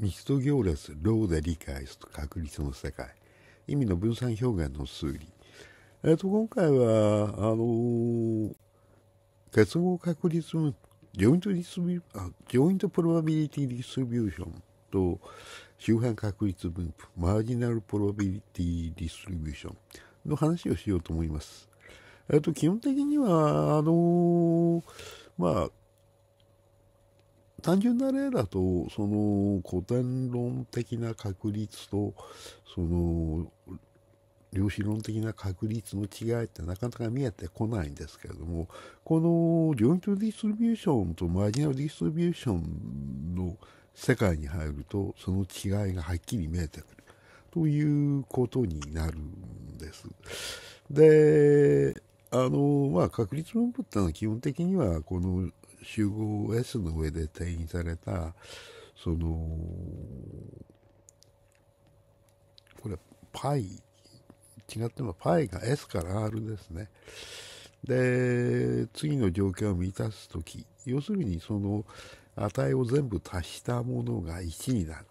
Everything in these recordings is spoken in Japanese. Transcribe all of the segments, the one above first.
ミスト行列、ローで理解すと確率の世界、意味の分散表現の数理。えっ、ー、と、今回は、あのー、結合確率、ジョイントディスビあ、ジョイントプロバビリティディストリビューションと、周辺確率分布、マージナルプロバビリティディストリビューションの話をしようと思います。えっ、ー、と、基本的には、あのまあ、単純な例だと、その古典論的な確率と、その量子論的な確率の違いってなかなか見えてこないんですけれども、このジョイントディストリビューションとマージナルディストリビューションの世界に入ると、その違いがはっきり見えてくるということになるんです。で、あの、まあ、確率論文ってのは基本的には、この集合 S の上で定義されたそのこれパイ違ってもパイが S から R ですねで次の条件を満たす時要するにその値を全部足したものが1になる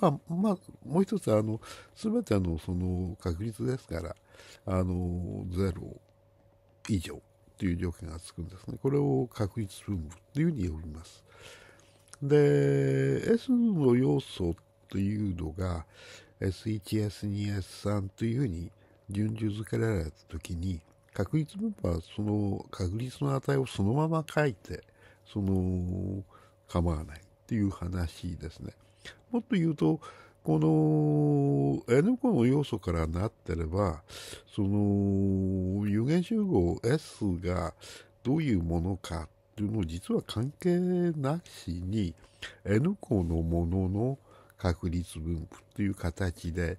まあ、まあ、もう一つあの全てのその確率ですからあの0以上という条件がつくんですね。これを確率分布というふうに呼びます。で、S の要素というのが S1、S2、S3 というふうに順序付けられたときに、確率分布はその確率の値をそのまま書いて、その構わないっていう話ですね。もっと言うと、この N 個の要素からなってれば、その有限集合 S がどういうものかっていうのを実は関係なしに N 個のものの確率分布っていう形で、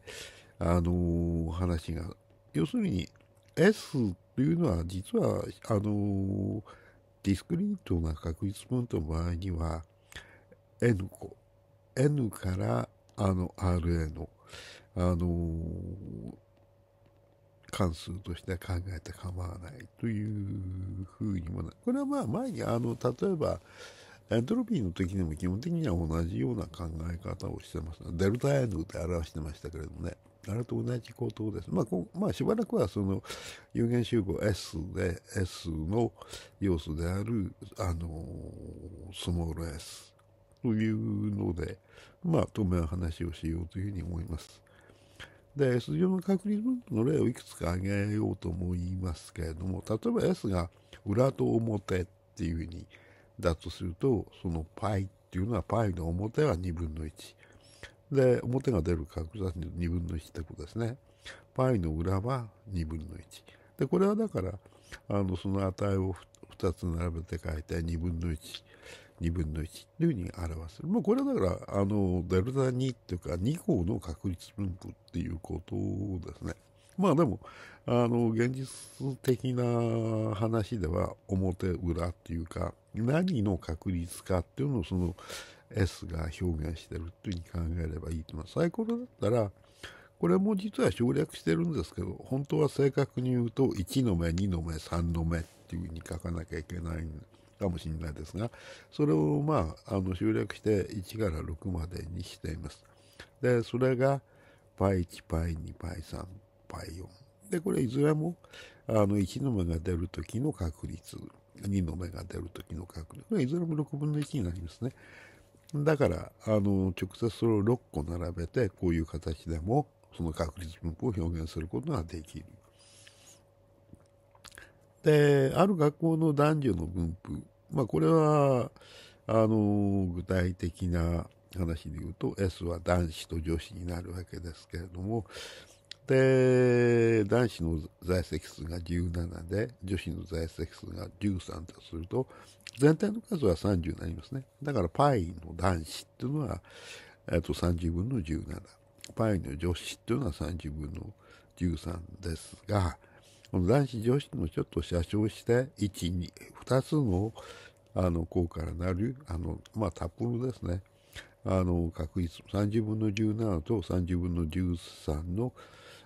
あの話が、要するに S というのは実は、あのディスクリートな確率分布の場合には N 個、N からあの RA の、あのー、関数として考えて構わないというふうにもなこれはまあ前にあの例えばエントロピーの時でも基本的には同じような考え方をしてます。デルタ N で表してましたけれどもね。あれと同じことです。まあ、こまあ、しばらくはその有限集合 S で S の要素である、あのー、スモール S というので、まあ、当面話をしようというふうに思います。で、S 上の確率分布の例をいくつか挙げようと思いますけれども、例えば S が裏と表っていうふうにだとすると、その π っていうのは π の表は2分の1。で、表が出る確率は2分の1ってことですね。π の裏は2分の1。で、これはだから、あの、その値を2つ並べて書いて2分の1。2分の1というふうに表せる。まあ、これはだから、あの、デルタ2っていうか、2項の確率分布っていうことですね。まあでも、あの、現実的な話では、表裏っていうか、何の確率かっていうのをその S が表現してるっていうふうに考えればいいと思います。サイコロだったら、これも実は省略してるんですけど、本当は正確に言うと、1の目、2の目、3の目っていうふうに書かなきゃいけないんです。かもしれないですが、それをまあ、あの集約して1から6までにしています。で、それが π1、π2、π3、π4。で、これいずれも、あの、1の目が出るときの確率、2の目が出るときの確率、これいずれも6分の1になりますね。だから、あの、直接それを6個並べて、こういう形でも、その確率分布を表現することができる。で、ある学校の男女の分布。まあ、これは、あの具体的な話で言うと、S は男子と女子になるわけですけれども、で、男子の在籍数が17で、女子の在籍数が13とすると、全体の数は30になりますね。だから、パイの男子っていうのは、えっと、30分の17。パイの女子っていうのは30分の13ですが、男子女子のちょっと写生して、12 2つのあの項からなるあの、まあ、タップルですねあの確率30分の17と30分の13の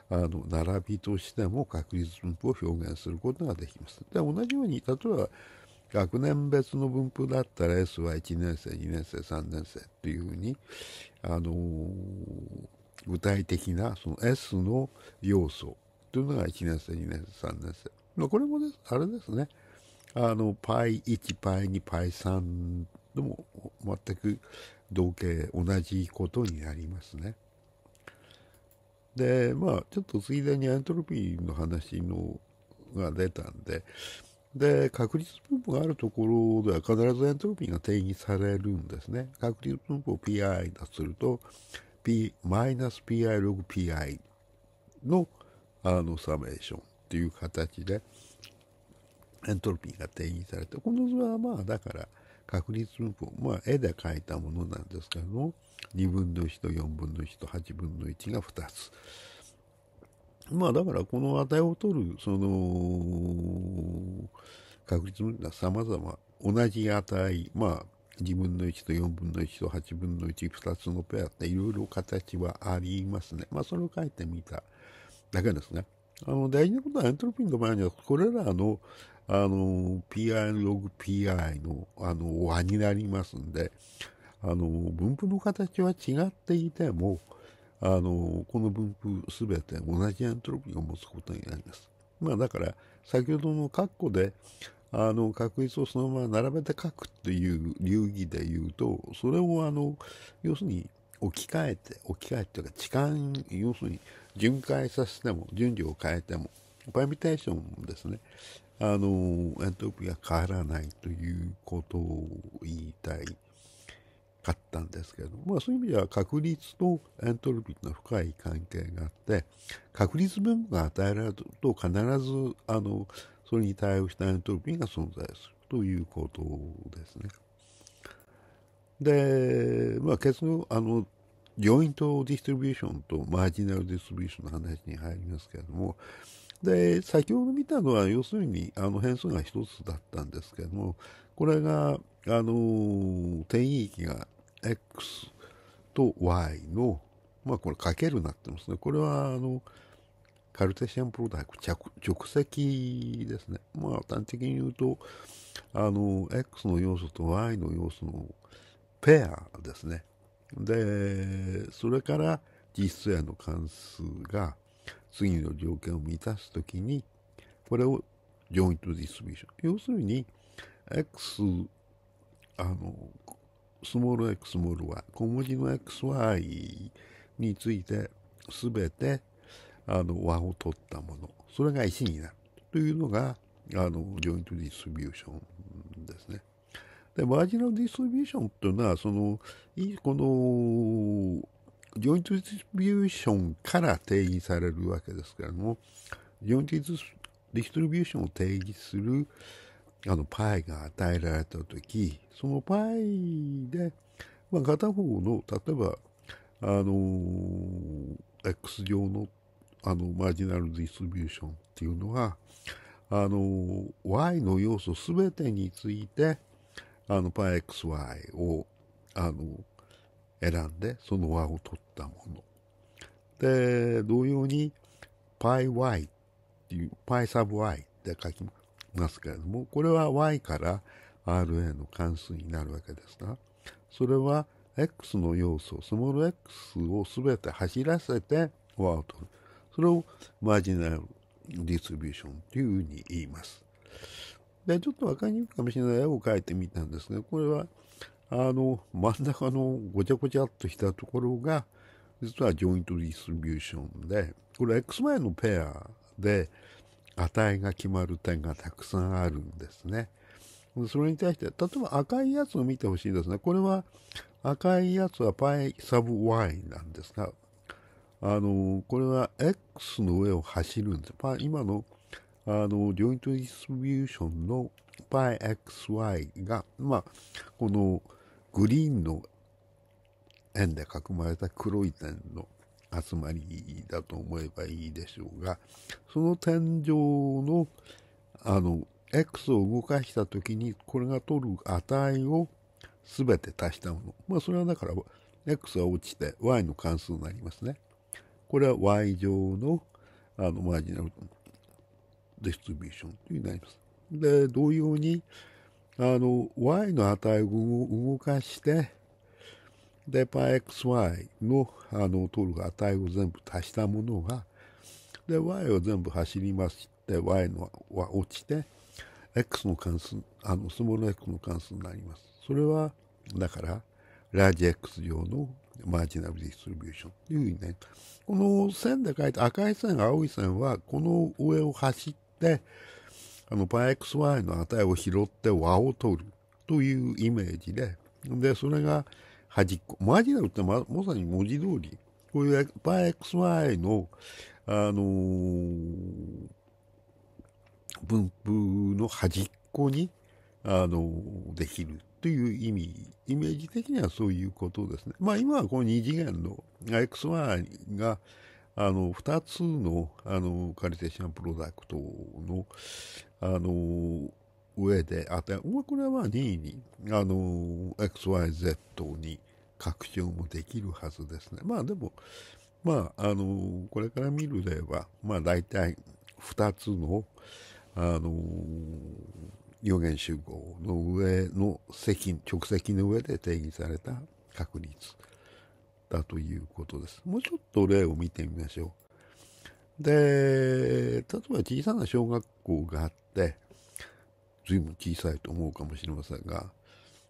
あの並びとしても確率分布を表現することができます。で同じように例えば学年別の分布だったら S は1年生2年生3年生というふうに、あのー、具体的なその S の要素というのが1年生、2年生、3年生。まあ、これもね、あれですね。あの、パイ1、パイ2、パイ3でも全く同型、同じことになりますね。で、まあ、ちょっとついでにエントロピーの話のが出たんで、で、確率分布があるところでは必ずエントロピーが定義されるんですね。確率分布を pi だとすると、p-pi ログ pi のーノサメーションっていう形でエントロピーが定義されてこの図はまあだから確率分布まあ絵で描いたものなんですけれども2分の1と4分の1と8分の1が2つ。まあだからこの値を取るその確率分布はざま、同じ値まあ2分の1と4分の1と8分の12つのペアっていろいろ形はありますね。まあそれを書いてみただけですね。あの、大事なことはエントロピーの場合には、これらの、あの、PI ログ PI の、あの、和になりますんで、あの、分布の形は違っていても、あの、この分布すべて同じエントロピーを持つことになります。まあだから、先ほどの括弧で、あの、確率をそのまま並べて書くっていう流儀で言うと、それをあの、要するに置き換えて、置き換えてというか、置換、要するに、巡回させても、順序を変えても、パイミテーションですね、あの、エントロピーが変わらないということを言いたいかったんですけど、まあそういう意味では確率とエントロピーの深い関係があって、確率分母が与えられると必ず、あの、それに対応したエントロピーが存在するということですね。で、まあ結論、あの、ジョイントディストリビューションとマージナルディストリビューションの話に入りますけれども、で、先ほど見たのは、要するに、あの、変数が一つだったんですけれども、これが、あの、転移域が x と y の、まあ、これ、かけるなってますね。これは、あの、カルテシアンプロダクト、直積ですね。まあ、端的に言うと、あの、x の要素と y の要素のペアですね。で、それから実数屋の関数が次の条件を満たすときに、これをジョイントディストリビューション。要するに、x、あの、スモール x、スモール y、小文字の xy について、すべて、あの、和を取ったもの。それが1になる。というのが、あの、ジョイントディストリビューションですね。でマージナルディストリビューションというのはそのこのジョイントディストリビューションから定義されるわけですけれどもジョイントディストリビューションを定義するあのパイが与えられた時そのパイで、まあ、片方の例えばあの X 上のあのマージナルディストリビューションっていうのはあの Y の要素すべてについてあの、パイ XY を、あの、選んで、その和を取ったもの。で、同様に、パイ Y っていう、パイサブ Y って書きますけれども、これは Y から RA の関数になるわけですが、それは X の要素、スモール X をすべて走らせて和を取る。それをマージナルディストリビューションというふうに言います。で、ちょっとわかりにくいかもしれない絵を描いてみたんですが、これは、あの、真ん中のごちゃごちゃっとしたところが、実はジョイントディストリビューションで、これ XY のペアで値が決まる点がたくさんあるんですね。それに対して、例えば赤いやつを見てほしいですね。これは赤いやつは π サブ y なんですが、あの、これは x の上を走るんです。今のあの、ジョイントディストリビューションの πxy が、まあ、このグリーンの円で囲まれた黒い点の集まりだと思えばいいでしょうが、その点上の、あの、X を動かしたときに、これが取る値を全て足したもの。まあ、それはだから、X は落ちて Y の関数になりますね。これは Y 上の、あの、マージナルになります。で、同様に、あの、y の値を動かして、で、πxy の、あの、取る値を全部足したものが、で、y を全部走りまして、y のは落ちて、x の関数、あの、スモール x の関数になります。それは、だから、ラージ x 上のマージナルディストリビューションというふうにね、この線で書いて、赤い線、青い線は、この上を走っで、あの、πxy の値を拾って和を取るというイメージで、で、それが端っこ。マジナルってままさに文字通り、こういう πxy の、あのー、分布の端っこに、あのー、できるという意味、イメージ的にはそういうことですね。まあ今はこの二次元の xy が、あの、二つの、あの、カリテーションプロダクトの、あの、上であて、これはまあ任意に、あの、XYZ に拡張もできるはずですね。まあでも、まあ、あの、これから見る例は、まあ大体二つの、あの、予言集合の上の積、直積の上で定義された確率。ったということです。もうちょっと例を見てみましょう。で、例えば小さな小学校があって、随分小さいと思うかもしれませんが、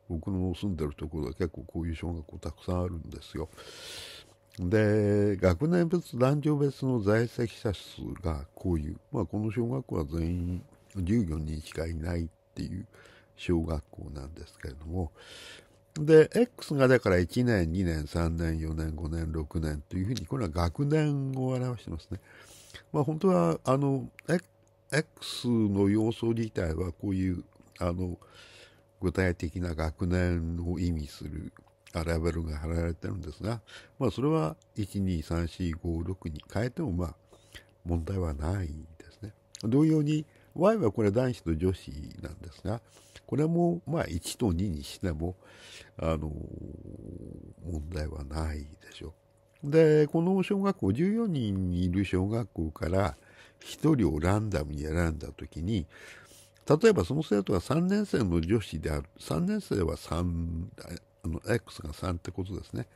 僕の住んでるところは結構こういう小学校たくさんあるんですよ。で、学年別、男女別の在籍者数がこういう、まあこの小学校は全員14人しかいないっていう小学校なんですけれども、で、X がだから1年、2年、3年、4年、5年、6年というふうに、これは学年を表してますね。まあ本当は、あの、X の要素自体はこういう、あの、具体的な学年を意味するラベルが貼られてるんですが、まあそれは12345 6に変えてもまあ問題はないんですね。同様に Y はこれ男子と女子なんですが、これもまあ1と2にしても、あの問題はないでしょう。で、この小学校、14人いる小学校から1人をランダムに選んだときに、例えばその生徒が3年生の女子である、3年生は3、あの、X が3ってことですね。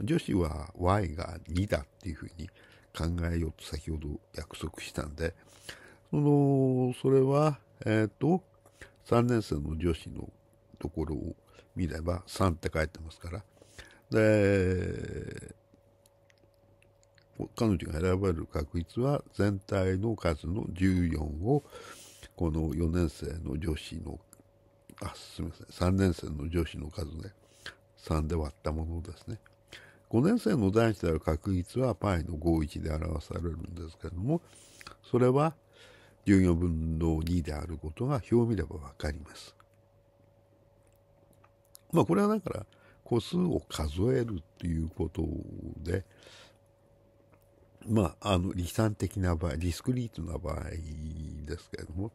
女子は Y が2だっていうふうに考えようと先ほど約束したんで、のそれは、えっ、ー、と、3年生の女子のところを見れば3って書いてますから。で、彼女が選ばれる確率は全体の数の14をこの4年生の女子のあすみません3年生の女子の数で3で割ったものですね5年生の男子である確率は π の51で表されるんですけれどもそれは14分の2であることが表を見れば分かります。まあこれはだから個数を数えるということで、まあ、あの、理算的な場合、ディスクリートな場合ですけれども、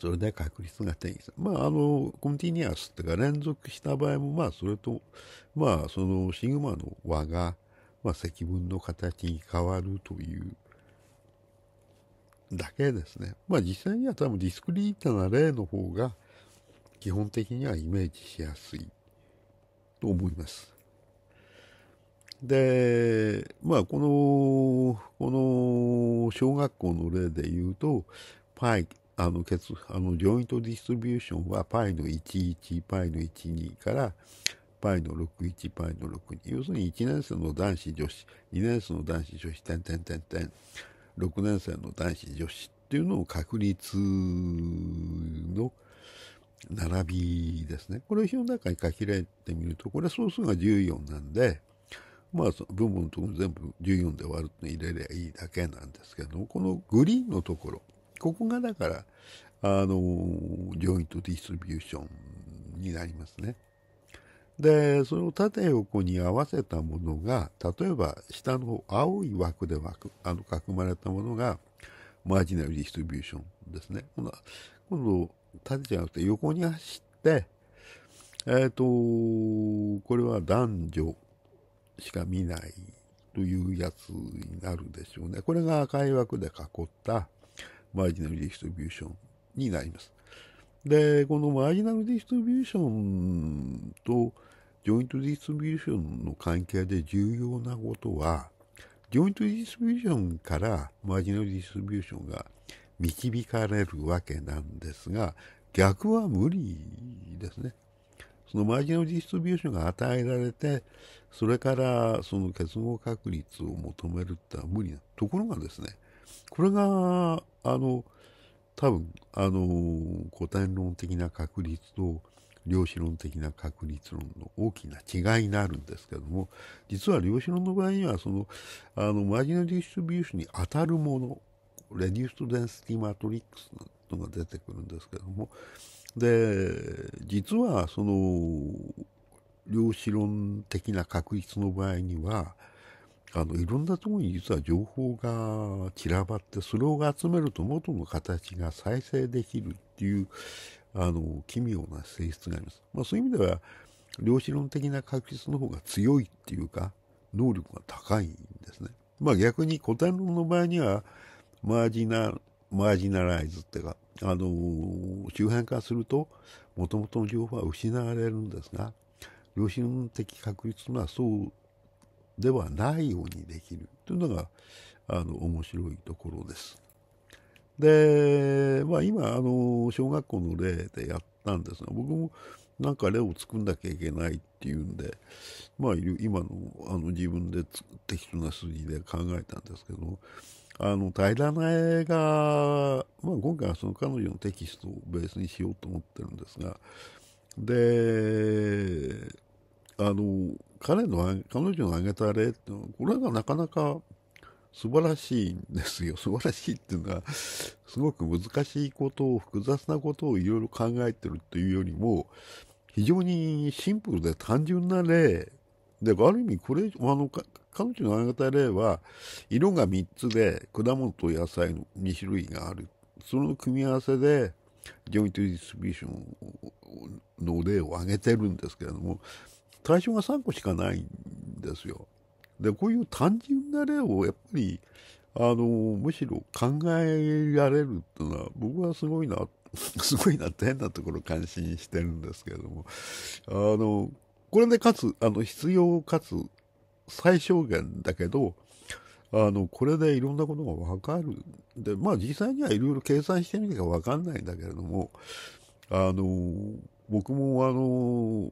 それで確率が定義されまあ、あの、コンティニアスっていうか連続した場合も、まあ、それと、まあ、その、シグマの和が、まあ、積分の形に変わるというだけですね。まあ実際には多分ディスクリートな例の方が基本的にはイメージしやすいと思います。で、まあこの、この小学校の例で言うと、パイ、あの、結、あの、ジョイントディストリビューションはパイの11、パイの12から、パイの61、パイの62。要するに1年生の男子、女子、2年生の男子、女子、点点点点。6年生の男子女子っていうのを確率の並びですね。これを表の中に書き入れてみると、これ総数が14なんで、まあ、分母のところ全部14で割るって入れればいいだけなんですけどこのグリーンのところ、ここがだから、あの、ジョイントディストリビューションになりますね。で、その縦横に合わせたものが、例えば下の青い枠で枠、あの、囲まれたものが、マージナルディストリビューションですね。今度、縦じゃなくて横に走って、えっ、ー、と、これは男女しか見ないというやつになるでしょうね。これが赤い枠で囲ったマージナルディストリビューションになります。で、このマージナルディストリビューションとジョイントディストリビューションの関係で重要なことは、ジョイントディストリビューションからマージナルディストリビューションが導かれるわけなんですが、逆は無理ですね。そのマージナルディストリビューションが与えられて、それからその結合確率を求めるってのは無理な。ところがですね、これが、あの、多分、あのー、古典論的な確率と量子論的な確率論の大きな違いになるんですけども、実は量子論の場合には、その、あの、マジナルディストビューションに当たるもの、レデーストデンスティマトリックスのが出てくるんですけども、で、実はその、量子論的な確率の場合には、あの、いろんなところに実は情報が散らばって、それを集めると元の形が再生できるっていう、あの、奇妙な性質があります。まあそういう意味では、量子論的な確率の方が強いっていうか、能力が高いんですね。まあ逆に古典論の場合には、マージナ、マージナライズっていうか、あの周辺化すると、もともとの情報は失われるんですが、量子論的確率のはそうではないようにできるというのがあの面白いところです。で、まあ、今あの小学校の例でやったんですが僕もなんか例を作んなきゃいけないっていうんで、まあ、今のあの自分で適当な数字で考えたんですけどあの平絵が、まあ、今回はその彼女のテキストをベースにしようと思ってるんですがであの、彼の、彼女の挙げた例ってのは、これがなかなか素晴らしいんですよ。素晴らしいっていうのは、すごく難しいことを、複雑なことをいろいろ考えてるというよりも、非常にシンプルで単純な例で、ある意味、これ、あの、彼女の挙げた例は、色が3つで、果物と野菜の2種類がある。その組み合わせで、ジョイントディスリビューションの例を挙げてるんですけれども、対象が3個しかないんですよ。で、こういう単純な例をやっぱり、あの、むしろ考えられるっていうのは、僕はすごいな、すごいなって変なところ感心してるんですけれども、あの、これでかつ、あの、必要かつ最小限だけど、あの、これでいろんなことがわかる。で、まあ実際にはいろいろ計算してみてきゃわかんないんだけれども、あの、僕もあの、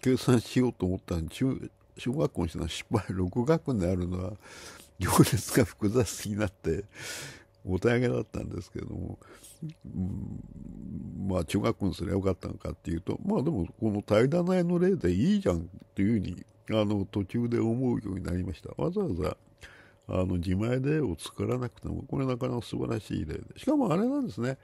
計算しようと思ったのに中小学校のたの失敗6学校にあるのは行列が複雑になってお手上げだったんですけども、うん、まあ中学校にすればよかったのかっていうとまあでもこのらな内の例でいいじゃんっていうふうにあの途中で思うようになりましたわざわざあの自前で絵を作らなくてもこれなかなか素晴らしい例でしかもあれなんですね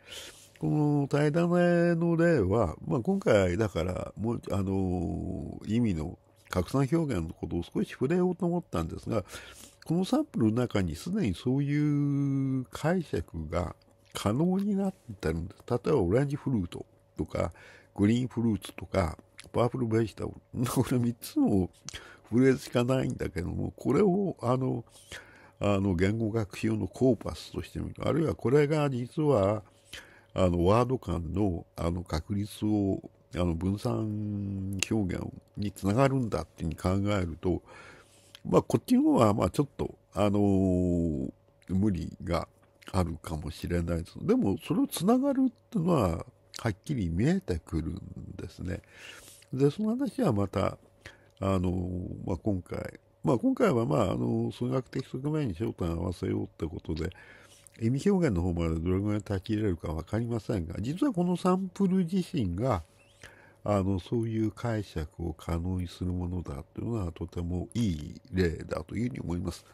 この対談の例は、まあ、今回だからもう、あのー、意味の拡散表現のことを少し触れようと思ったんですが、このサンプルの中にすでにそういう解釈が可能になってるんです。例えばオレンジフルートとか、グリーンフルーツとか、パープルベジタブル。これ3つのフレーズしかないんだけども、これをあの、あの言語学習のコーパスとしてみる。あるいはこれが実は、あの、ワード間の、あの、確率を、あの、分散表現につながるんだっていうに考えると、まあ、こっちの方は、まあ、ちょっと、あのー、無理があるかもしれないです。でも、それをつながるっていうのは、はっきり見えてくるんですね。で、その話はまた、あの、まあ、今回、まあ、今回は、まあ、あの、数学的側面に焦点を合わせようってことで、意味表現の方までどれぐらい立ち入れるか分かりませんが実はこのサンプル自身があのそういう解釈を可能にするものだというのはとてもいい例だというふうに思います。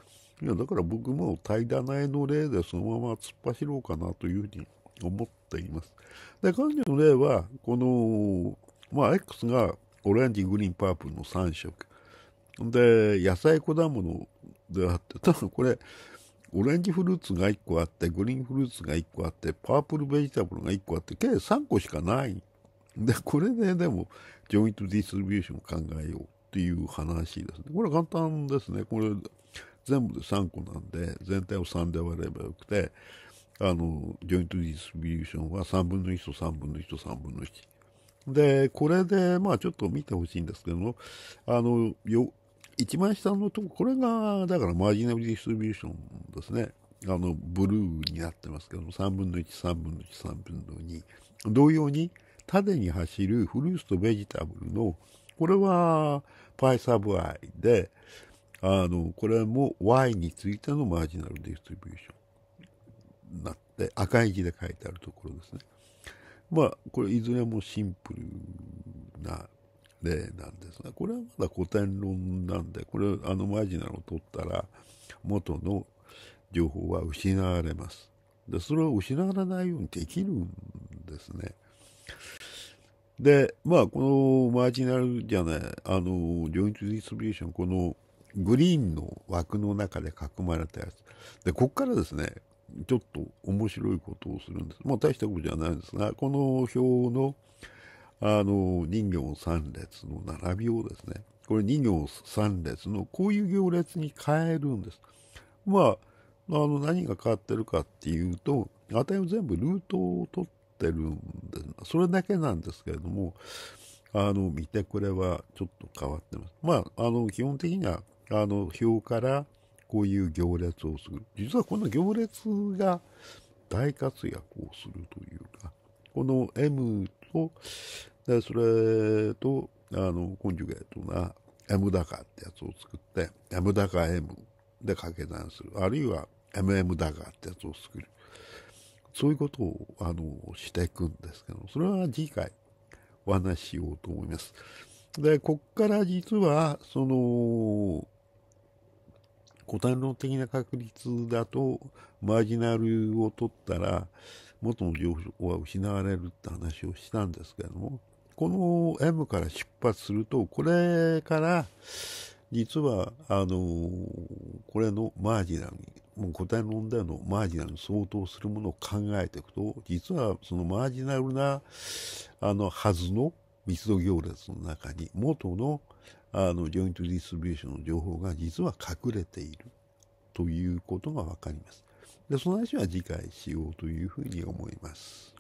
いやだから僕も対棚への例でそのまま突っ走ろうかなというふうに思っています。で彼女の例はこの、まあ、X がオレンジグリーンパープルの3色で野菜果物であってただこれオレンジフルーツが1個あって、グリーンフルーツが1個あって、パープルベジタブルが1個あって、計3個しかない。で、これででも、ジョイントディストリビューションを考えようっていう話ですね。これは簡単ですね。これ、全部で3個なんで、全体を3で割ればよくて、あの、ジョイントディストリビューションは3分の1と3分の1と3分の1。で、これで、まあちょっと見てほしいんですけども、あの、よ、一番下のとこ、これが、だからマージナルディストリビューションですね。あの、ブルーになってますけども、3分の1、3分の1、3分の2。同様に、縦に走るフルーツとベジタブルの、これは、パイサブアイで、あの、これも Y についてのマージナルディストリビューションになって、赤い字で書いてあるところですね。まあ、これいずれもシンプルな例なんですが、これはまだ古典論なんで、これ、あのマージナルを取ったら、元の情報は失われます。で、それを失われないようにできるんですね。で、まあ、このマージナルじゃない、あの、ジョイントディストリビューション、このグリーンの枠の中で囲まれたやつ。で、ここからですね、ちょっと面白いことをするんです。まあ、大したことじゃないんですが、この表のあの、人形三列の並びをですね、これ人形三列のこういう行列に変えるんです。まあ、あの何が変わってるかっていうと、値を全部ルートを取ってるんでそれだけなんですけれども、あの、見てくれはちょっと変わってます。まあ、あの、基本的には、あの、表からこういう行列をする。実はこの行列が大活躍をするというか、この M と、でそれと、あの、コンジュゲートな M 高ってやつを作って、M 高 M で掛け算する。あるいは MM 高ってやつを作る。そういうことを、あの、していくんですけど、それは次回お話ししようと思います。で、こっから実は、その、古典論的な確率だと、マージナルを取ったら、元の情報は失われるって話をしたんですけれども、この M から出発すると、これから、実は、あのー、これのマージナルに、もう答えの問題のマージナルに相当するものを考えていくと、実はそのマージナルな、あの、はずの密度行列の中に、元の、あの、ジョイントディストリビューションの情報が実は隠れているということがわかります。で、その話は次回しようというふうに思います。